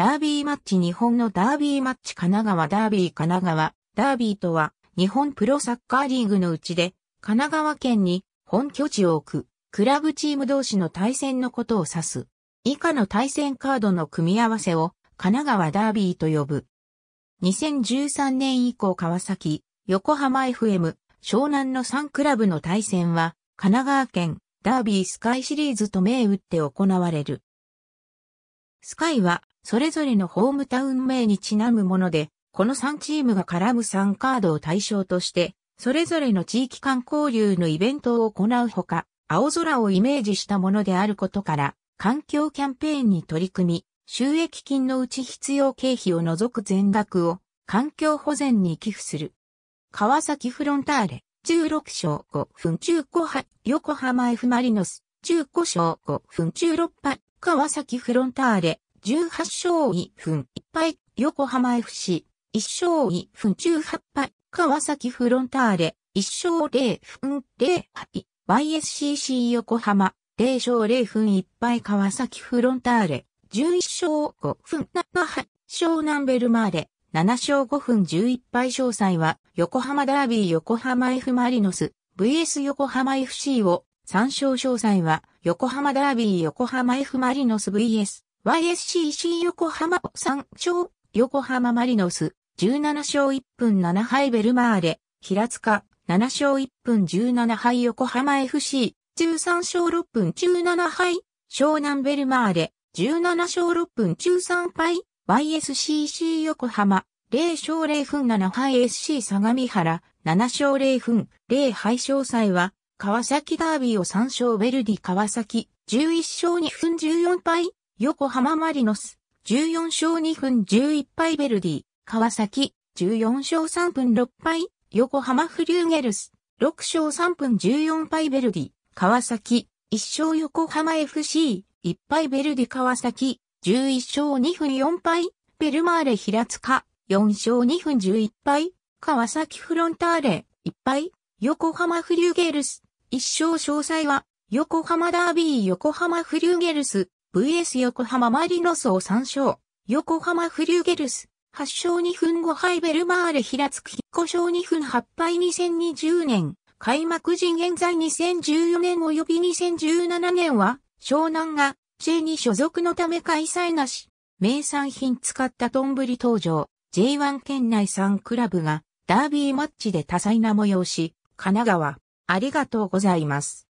ダービーマッチ日本のダービーマッチ神奈川ダービー神奈川ダービーとは日本プロサッカーリーグのうちで神奈川県に本拠地を置くクラブチーム同士の対戦のことを指す。以下の対戦カードの組み合わせを神奈川ダービーと呼ぶ。2013年以降川崎、横浜 FM、湘南の3クラブの対戦は神奈川県ダービースカイシリーズと銘打って行われる。スカイはそれぞれのホームタウン名にちなむもので、この3チームが絡む3カードを対象として、それぞれの地域間交流のイベントを行うほか、青空をイメージしたものであることから、環境キャンペーンに取り組み、収益金のうち必要経費を除く全額を環境保全に寄付する。川崎フロンターレ、16章5分中古杯、横浜 F マリノス、15章5分16派、川崎フロンターレ、18勝1分1敗、横浜 FC、1勝1分18敗、川崎フロンターレ、1勝0分0敗、YSCC 横浜、0勝0分1敗川崎フロンターレ、11勝5分7敗、湘南ベルマーレ、7勝5分11敗詳細は、横浜ダービー横浜 F マリノス、VS 横浜 FC を、3勝詳細は、横浜ダービー横浜 F マリノス VS YSCC 横浜3勝、横浜マリノス、17勝1分7敗ベルマーレ、平塚、7勝1分17敗横浜 FC、13勝6分17敗、湘南ベルマーレ、17勝6分13敗、YSCC 横浜、0勝0分7敗 SC 相模原、7勝0分0敗詳細は、川崎ダービーを3勝ベルディ川崎、11勝2分14敗、横浜マリノス、14勝2分11敗ベルディ、川崎、14勝3分6敗、横浜フリューゲルス、6勝3分14敗ベルディ、川崎、1勝横浜 FC、1敗ベルディ川崎、11勝2分4敗、ベルマーレ平塚、4勝2分11敗、川崎フロンターレ、1敗、横浜フリューゲルス、1勝詳細は、横浜ダービー横浜フリューゲルス、VS 横浜マリノスを参照。横浜フリューゲルス、8勝2分5敗ベルマーレ平津木5勝2分8敗2020年。開幕時現在2014年及び2017年は、湘南が J に所属のため開催なし。名産品使ったトンブリ登場。J1 県内3クラブがダービーマッチで多彩な催し。神奈川、ありがとうございます。